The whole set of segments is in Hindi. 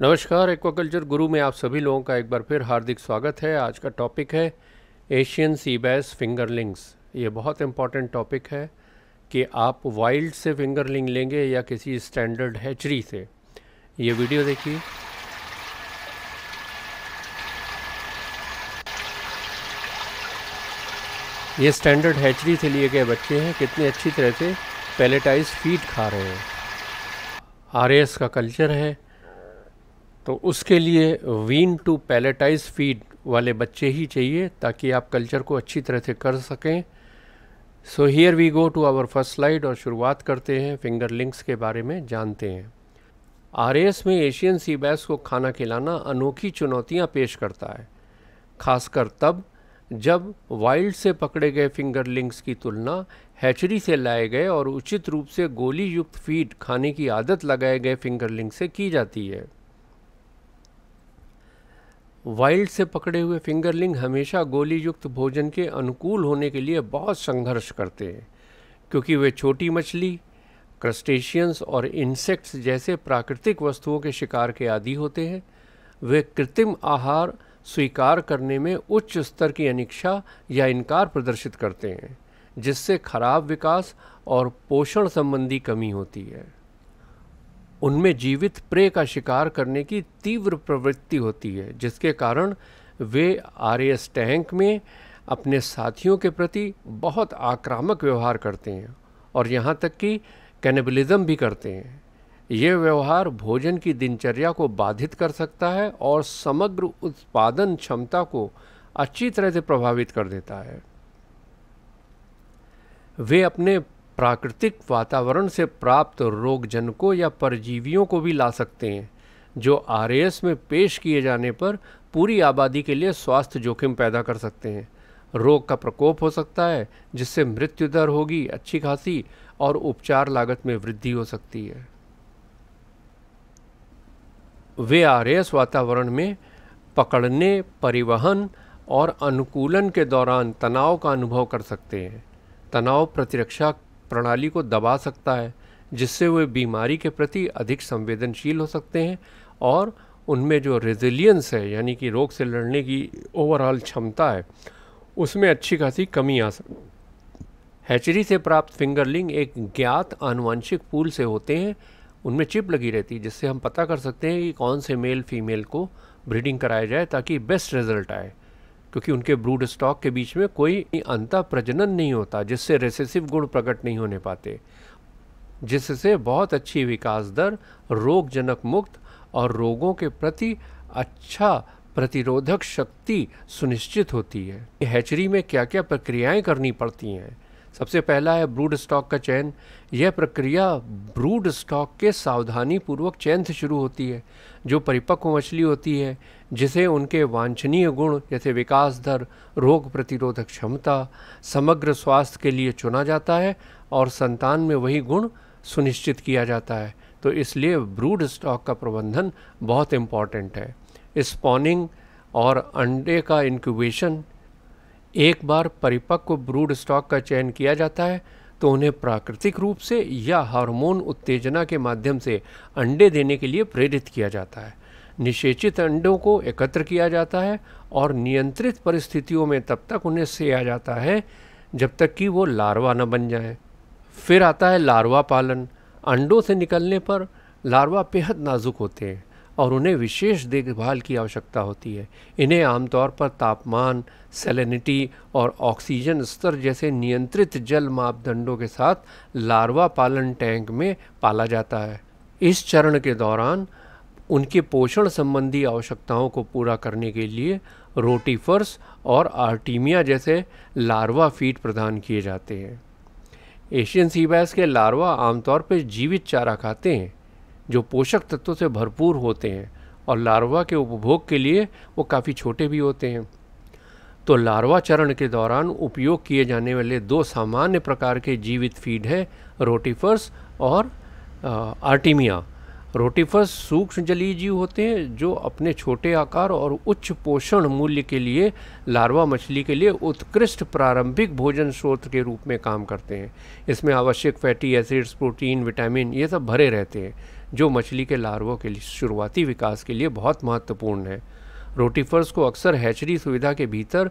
नमस्कार एक्वाकल्चर गुरु में आप सभी लोगों का एक बार फिर हार्दिक स्वागत है आज का टॉपिक है एशियन सी बैस फिंगरलिंग्स ये बहुत इम्पॉर्टेंट टॉपिक है कि आप वाइल्ड से फिंगरलिंग लेंगे या किसी स्टैंडर्ड हैचरी से ये वीडियो देखिए ये स्टैंडर्ड हैचरी से लिए गए बच्चे हैं कितने अच्छी तरह से पैलेटाइज फीड खा रहे हैं आर का कल्चर है तो उसके लिए वीन टू पैलेटाइज फीड वाले बच्चे ही चाहिए ताकि आप कल्चर को अच्छी तरह से कर सकें so here we go to our first slide और शुरुआत करते हैं फिंगर लिंक्स के बारे में जानते हैं आर में एशियन सी बैस को खाना खिलाना अनोखी चुनौतियाँ पेश करता है खासकर तब जब वाइल्ड से पकड़े गए फिंगर लिंक्स की तुलना हैचरी से लाए गए और उचित रूप से गोली युक्त फीड खाने की आदत लगाए गए फिंगर लिंक्स से की जाती है वाइल्ड से पकड़े हुए फिंगरलिंग हमेशा गोली युक्त भोजन के अनुकूल होने के लिए बहुत संघर्ष करते हैं क्योंकि वे छोटी मछली क्रस्टेशियंस और इंसेक्ट्स जैसे प्राकृतिक वस्तुओं के शिकार के आदि होते हैं वे कृत्रिम आहार स्वीकार करने में उच्च स्तर की अनिक्षा या इनकार प्रदर्शित करते हैं जिससे खराब विकास और पोषण संबंधी कमी होती है उनमें जीवित प्रे का शिकार करने की तीव्र प्रवृत्ति होती है जिसके कारण वे आर एस टैंक में अपने साथियों के प्रति बहुत आक्रामक व्यवहार करते हैं और यहाँ तक कि कैनिबलिज्म भी करते हैं यह व्यवहार भोजन की दिनचर्या को बाधित कर सकता है और समग्र उत्पादन क्षमता को अच्छी तरह से प्रभावित कर देता है वे अपने प्राकृतिक वातावरण से प्राप्त रोगजनकों या परजीवियों को भी ला सकते हैं जो आर में पेश किए जाने पर पूरी आबादी के लिए स्वास्थ्य जोखिम पैदा कर सकते हैं रोग का प्रकोप हो सकता है जिससे मृत्यु दर होगी अच्छी खासी और उपचार लागत में वृद्धि हो सकती है वे आर वातावरण में पकड़ने परिवहन और अनुकूलन के दौरान तनाव का अनुभव कर सकते हैं तनाव प्रतिरक्षा प्रणाली को दबा सकता है जिससे वे बीमारी के प्रति अधिक संवेदनशील हो सकते हैं और उनमें जो रेजिलियंस है यानी कि रोग से लड़ने की ओवरऑल क्षमता है उसमें अच्छी खासी कमी आ सकती हैचरी से प्राप्त फिंगरलिंग एक ज्ञात आनुवंशिक पूल से होते हैं उनमें चिप लगी रहती है जिससे हम पता कर सकते हैं कि कौन से मेल फीमेल को ब्रीडिंग कराया जाए ताकि बेस्ट रिजल्ट आए क्योंकि उनके ब्रूड स्टॉक के बीच में कोई अंतः प्रजनन नहीं होता जिससे रेसेसिव गुण प्रकट नहीं होने पाते जिससे बहुत अच्छी विकास दर रोगजनक मुक्त और रोगों के प्रति अच्छा प्रतिरोधक शक्ति सुनिश्चित होती है हैचरी में क्या क्या प्रक्रियाएं करनी पड़ती हैं सबसे पहला है ब्रूड स्टॉक का चयन यह प्रक्रिया ब्रूड स्टॉक के सावधानीपूर्वक चयन से शुरू होती है जो परिपक्व मछली होती है जिसे उनके वांछनीय गुण जैसे विकास दर रोग प्रतिरोधक क्षमता समग्र स्वास्थ्य के लिए चुना जाता है और संतान में वही गुण सुनिश्चित किया जाता है तो इसलिए ब्रूड स्टॉक का प्रबंधन बहुत इम्पॉर्टेंट है स्पॉनिंग और अंडे का इनक्यूबेशन एक बार परिपक्व ब्रूड स्टॉक का चयन किया जाता है तो उन्हें प्राकृतिक रूप से या हार्मोन उत्तेजना के माध्यम से अंडे देने के लिए प्रेरित किया जाता है निषेचित अंडों को एकत्र किया जाता है और नियंत्रित परिस्थितियों में तब तक उन्हें सेया जाता है जब तक कि वो लार्वा न बन जाए फिर आता है लार्वा पालन अंडों से निकलने पर लार्वा बेहद नाजुक होते हैं और उन्हें विशेष देखभाल की आवश्यकता होती है इन्हें आमतौर पर तापमान सेलेनिटी और ऑक्सीजन स्तर जैसे नियंत्रित जल मापदंडों के साथ लार्वा पालन टैंक में पाला जाता है इस चरण के दौरान उनके पोषण संबंधी आवश्यकताओं को पूरा करने के लिए रोटीफर्स और आर्टीमिया जैसे लार्वा फीड प्रदान किए जाते हैं एशियन सीबैस के लार्वा आमतौर पर जीवित चारा खाते हैं जो पोषक तत्वों से भरपूर होते हैं और लार्वा के उपभोग के लिए वो काफ़ी छोटे भी होते हैं तो लार्वा चरण के दौरान उपयोग किए जाने वाले दो सामान्य प्रकार के जीवित फीड हैं रोटीफर्स और आर्टिमिया प्रोटिफस सूक्ष्म जलीय जीव होते हैं जो अपने छोटे आकार और उच्च पोषण मूल्य के लिए लार्वा मछली के लिए उत्कृष्ट प्रारंभिक भोजन स्रोत के रूप में काम करते हैं इसमें आवश्यक फैटी एसिड्स प्रोटीन विटामिन ये सब भरे रहते हैं जो मछली के लार्वों के शुरुआती विकास के लिए बहुत महत्वपूर्ण है रोटिफर्स को अक्सर हैचरी सुविधा के भीतर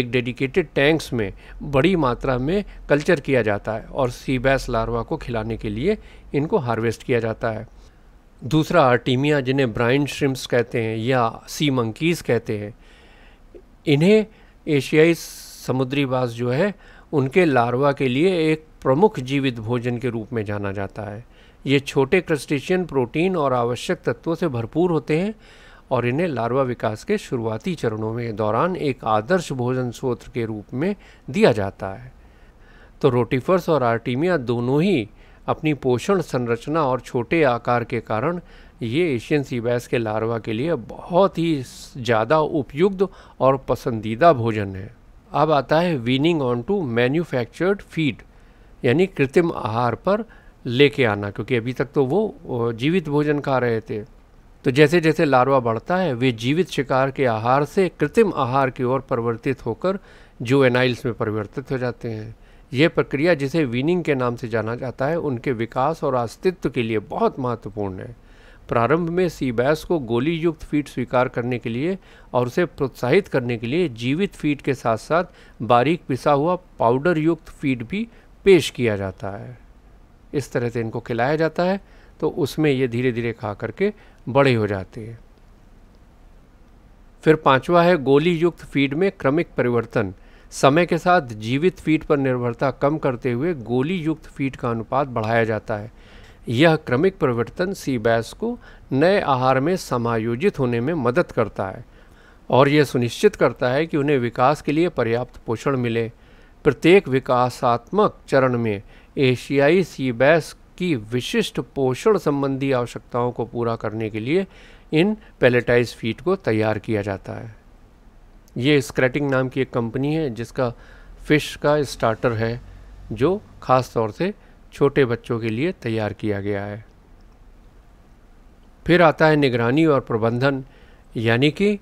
एक डेडिकेटेड टैंक्स में बड़ी मात्रा में कल्चर किया जाता है और सीबैस लार्वा को खिलाने के लिए इनको हार्वेस्ट किया जाता है दूसरा आर्टीमिया जिन्हें ब्राइन श्रिम्स कहते हैं या सी मंकीज़ कहते हैं इन्हें एशियाई समुद्री बास जो है उनके लार्वा के लिए एक प्रमुख जीवित भोजन के रूप में जाना जाता है ये छोटे क्रस्टेशियन प्रोटीन और आवश्यक तत्वों से भरपूर होते हैं और इन्हें लार्वा विकास के शुरुआती चरणों में दौरान एक आदर्श भोजन स्रोत के रूप में दिया जाता है तो रोटिफर्स और आर्टीमिया दोनों ही अपनी पोषण संरचना और छोटे आकार के कारण ये एशियन सी बैस के लार्वा के लिए बहुत ही ज़्यादा उपयुक्त और पसंदीदा भोजन है अब आता है weaning on to manufactured feed यानी कृत्रिम आहार पर लेके आना क्योंकि अभी तक तो वो जीवित भोजन खा रहे थे तो जैसे जैसे लार्वा बढ़ता है वे जीवित शिकार के आहार से कृत्रिम आहार की ओर परिवर्तित होकर जो एनाइल्स में परिवर्तित हो जाते हैं ये प्रक्रिया जिसे वीनिंग के नाम से जाना जाता है उनके विकास और अस्तित्व के लिए बहुत महत्वपूर्ण है प्रारंभ में सीबैस को गोली युक्त फीट स्वीकार करने के लिए और उसे प्रोत्साहित करने के लिए जीवित फीट के साथ साथ बारीक पिसा हुआ पाउडर युक्त फीट भी पेश किया जाता है इस तरह से इनको खिलाया जाता है तो उसमें ये धीरे धीरे खा करके बड़े हो जाते हैं फिर पांचवा है गोली युक्त फीड में क्रमिक परिवर्तन समय के साथ जीवित फीट पर निर्भरता कम करते हुए गोली युक्त फीट का अनुपात बढ़ाया जाता है यह क्रमिक परिवर्तन सी बैस को नए आहार में समायोजित होने में मदद करता है और यह सुनिश्चित करता है कि उन्हें विकास के लिए पर्याप्त पोषण मिले प्रत्येक विकासात्मक चरण में एशियाई सी बैस की विशिष्ट पोषण संबंधी आवश्यकताओं को पूरा करने के लिए इन पैलेटाइज फीट को तैयार किया जाता है ये स्क्रैटिंग नाम की एक कंपनी है जिसका फ़िश का स्टार्टर है जो ख़ास तौर से छोटे बच्चों के लिए तैयार किया गया है फिर आता है निगरानी और प्रबंधन यानी कि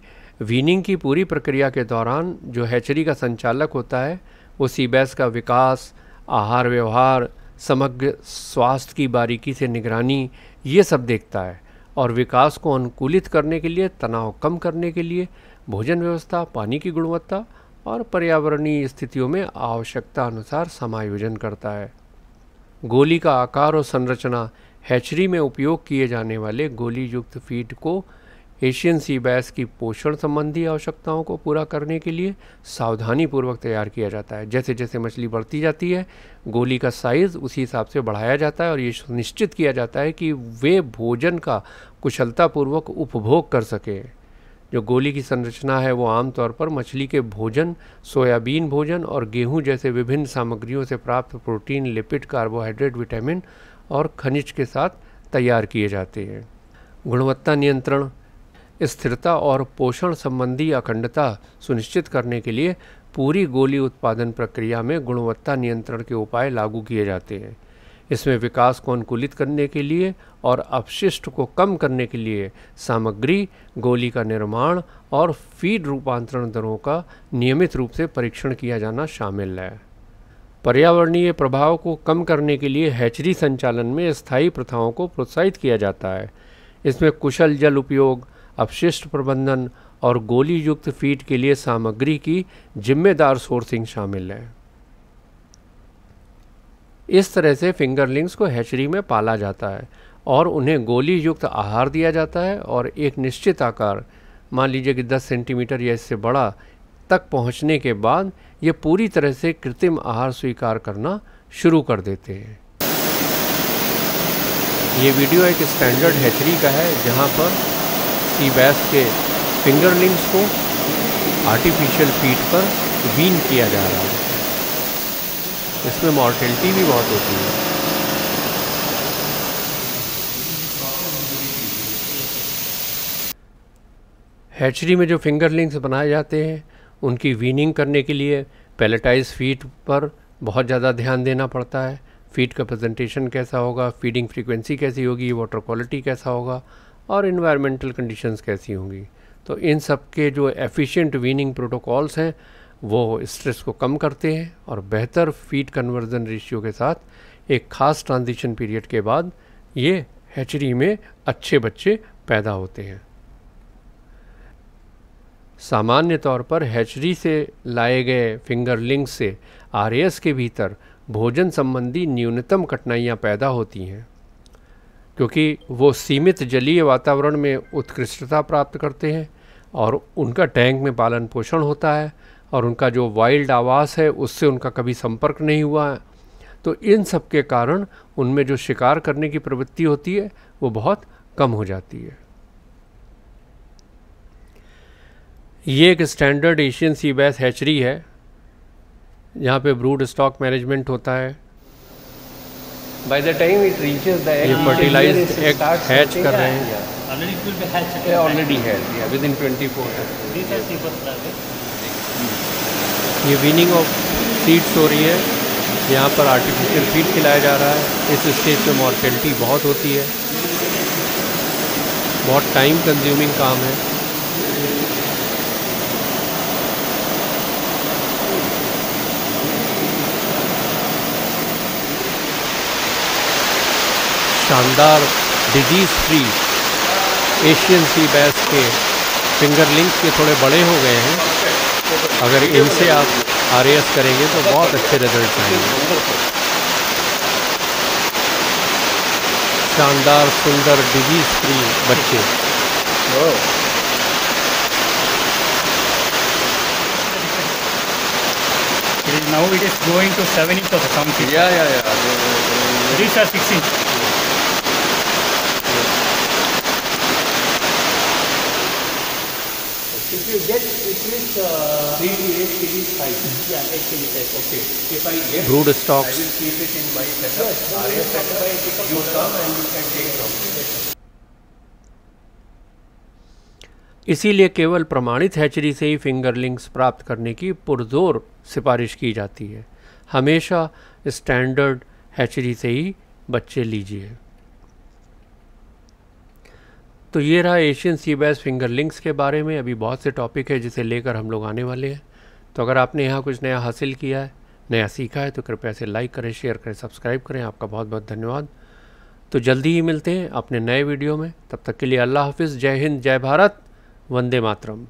वीनिंग की पूरी प्रक्रिया के दौरान जो हैचरी का संचालक होता है वो सीबैस का विकास आहार व्यवहार समग्र स्वास्थ्य की बारीकी से निगरानी ये सब देखता है और विकास को अनुकूलित करने के लिए तनाव कम करने के लिए भोजन व्यवस्था पानी की गुणवत्ता और पर्यावरणीय स्थितियों में आवश्यकता अनुसार समायोजन करता है गोली का आकार और संरचना हैचरी में उपयोग किए जाने वाले गोली युक्त फीड को एशियन सी बैस की पोषण संबंधी आवश्यकताओं को पूरा करने के लिए सावधानी पूर्वक तैयार किया जाता है जैसे जैसे मछली बढ़ती जाती है गोली का साइज़ उसी हिसाब से बढ़ाया जाता है और ये सुनिश्चित किया जाता है कि वे भोजन का कुशलतापूर्वक उपभोग कर सकें जो गोली की संरचना है वो आमतौर पर मछली के भोजन सोयाबीन भोजन और गेहूं जैसे विभिन्न सामग्रियों से प्राप्त प्रोटीन लिपिड कार्बोहाइड्रेट विटामिन और खनिज के साथ तैयार किए जाते हैं गुणवत्ता नियंत्रण स्थिरता और पोषण संबंधी अखंडता सुनिश्चित करने के लिए पूरी गोली उत्पादन प्रक्रिया में गुणवत्ता नियंत्रण के उपाय लागू किए जाते हैं इसमें विकास को अनुकूलित करने के लिए और अपशिष्ट को कम करने के लिए सामग्री गोली का निर्माण और फीड रूपांतरण दरों का नियमित रूप से परीक्षण किया जाना शामिल है पर्यावरणीय प्रभाव को कम करने के लिए हैचरी संचालन में स्थायी प्रथाओं को प्रोत्साहित किया जाता है इसमें कुशल जल उपयोग अपशिष्ट प्रबंधन और गोली युक्त फीड के लिए सामग्री की जिम्मेदार सोर्सिंग शामिल है इस तरह से फिंगरलिंग्स को हैचरी में पाला जाता है और उन्हें गोली युक्त आहार दिया जाता है और एक निश्चित आकार मान लीजिए कि 10 सेंटीमीटर या इससे बड़ा तक पहुंचने के बाद ये पूरी तरह से कृत्रिम आहार स्वीकार करना शुरू कर देते हैं ये वीडियो एक स्टैंडर्ड हैचरी का है जहाँ पर की बैस के फिंगरलिंग्स को आर्टिफिशियल फीट पर वीन किया जा रहा है इसमें मॉर्टेलिटी भी बहुत होती है हैचरी में जो फिंगरलिंग्स बनाए जाते हैं उनकी वीनिंग करने के लिए पैलेटाइज फीट पर बहुत ज़्यादा ध्यान देना पड़ता है फीट का प्रेजेंटेशन कैसा होगा फीडिंग फ्रीक्वेंसी कैसी होगी वाटर क्वालिटी कैसा होगा और इन्वायरमेंटल कंडीशंस कैसी होंगी तो इन सब के जो एफिशिएंट वीनिंग प्रोटोकॉल्स हैं वो स्ट्रेस को कम करते हैं और बेहतर फीड कन्वर्जन रेशियो के साथ एक ख़ास ट्रांजिशन पीरियड के बाद ये हैचरी में अच्छे बच्चे पैदा होते हैं सामान्य तौर पर हैचरी से लाए गए फिंगरलिंग से आर के भीतर भोजन संबंधी न्यूनतम कठिनाइयाँ पैदा होती हैं क्योंकि वो सीमित जलीय वातावरण में उत्कृष्टता प्राप्त करते हैं और उनका टैंक में पालन पोषण होता है और उनका जो वाइल्ड आवास है उससे उनका कभी संपर्क नहीं हुआ है तो इन सब के कारण उनमें जो शिकार करने की प्रवृत्ति होती है वो बहुत कम हो जाती है ये एक standard Asian sea bass hatchery है जहाँ पे ब्रूड स्टॉक मैनेजमेंट होता है By the time it reaches the egg, fertilized egg hatch कर रहे हैं yeah. Already it will be hatched. Yeah, already hatched. Yeah, within 24 hours. These are seedless flowers. ये विनिंग ऑफ सीड्स हो रही है यहाँ पर आर्टिफिशियल फीड खिलाया जा रहा है इस स्टेज पे मॉर्टेलिटी बहुत होती है बहुत टाइम कंज्यूमिंग काम है शानदार disease free Asian sea bass के फिंगर लिंक के थोड़े बड़े हो गए हैं अगर इनसे आप आर करेंगे तो बहुत अच्छे रिजल्ट आएंगे शानदार सुंदर डिजीज फ्री बच्चे Now it is going to seven inches or something. Yeah, yeah, yeah. These are 6 inch. If you get, it is uh, 3 to 8 kg size. Yeah, 8 kg size. Okay. If I get, Brood stocks. I will keep it in my setup. Yes, RAF setup. You come and you can take from it. इसीलिए केवल प्रमाणित हैचरी से ही फिंगरलिंग्स प्राप्त करने की पुरजोर सिफारिश की जाती है हमेशा स्टैंडर्ड हैचरी से ही बच्चे लीजिए तो ये रहा Asian sea bass fingerlings के बारे में अभी बहुत से टॉपिक है जिसे लेकर हम लोग आने वाले हैं तो अगर आपने यहाँ कुछ नया हासिल किया है नया सीखा है तो कृपया से लाइक करें शेयर करें सब्सक्राइब करें आपका बहुत बहुत धन्यवाद तो जल्दी ही मिलते हैं अपने नए वीडियो में तब तक के लिए अल्लाह हाफिज़ जय हिंद जय भारत वंदे मातरम